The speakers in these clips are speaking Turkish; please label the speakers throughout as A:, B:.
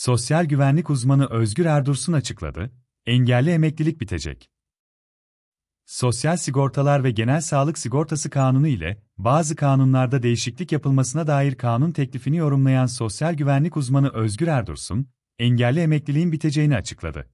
A: Sosyal güvenlik uzmanı Özgür Erdursun açıkladı, engelli emeklilik bitecek. Sosyal Sigortalar ve Genel Sağlık Sigortası Kanunu ile bazı kanunlarda değişiklik yapılmasına dair kanun teklifini yorumlayan sosyal güvenlik uzmanı Özgür Erdursun, engelli emekliliğin biteceğini açıkladı.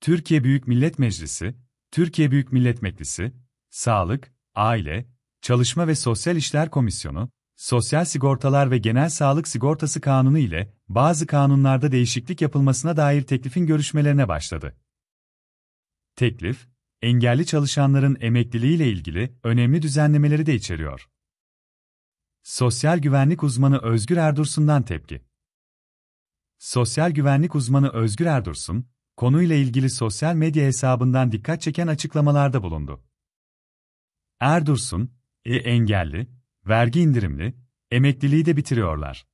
A: Türkiye Büyük Millet Meclisi, Türkiye Büyük Millet Meclisi, Sağlık, Aile, Çalışma ve Sosyal İşler Komisyonu, Sosyal Sigortalar ve Genel Sağlık Sigortası Kanunu ile bazı kanunlarda değişiklik yapılmasına dair teklifin görüşmelerine başladı. Teklif, engelli çalışanların emekliliğiyle ilgili önemli düzenlemeleri de içeriyor. Sosyal güvenlik uzmanı Özgür Erdursun'dan tepki. Sosyal güvenlik uzmanı Özgür Erdursun, konuyla ilgili sosyal medya hesabından dikkat çeken açıklamalarda bulundu. Erdursun, e engelli, vergi indirimli, emekliliği de bitiriyorlar.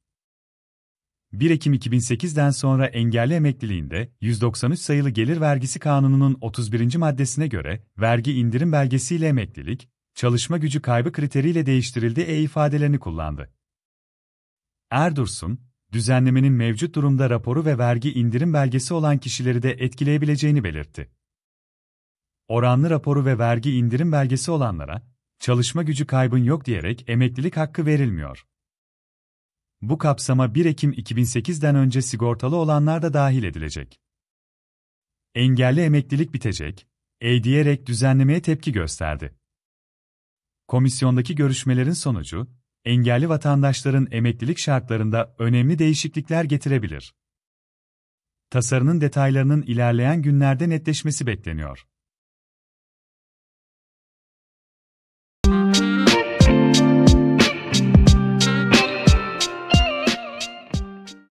A: 1 Ekim 2008'den sonra engelli emekliliğinde 193 sayılı Gelir Vergisi Kanunu'nun 31. maddesine göre vergi indirim belgesiyle emeklilik, çalışma gücü kaybı kriteriyle değiştirildi e ifadelerini kullandı. Erdursun, düzenlemenin mevcut durumda raporu ve vergi indirim belgesi olan kişileri de etkileyebileceğini belirtti. Oranlı raporu ve vergi indirim belgesi olanlara, çalışma gücü kaybın yok diyerek emeklilik hakkı verilmiyor. Bu kapsama 1 Ekim 2008'den önce sigortalı olanlar da dahil edilecek. Engelli emeklilik bitecek, ey diyerek düzenlemeye tepki gösterdi. Komisyondaki görüşmelerin sonucu, engelli vatandaşların emeklilik şartlarında önemli değişiklikler getirebilir. Tasarının detaylarının ilerleyen günlerde netleşmesi bekleniyor.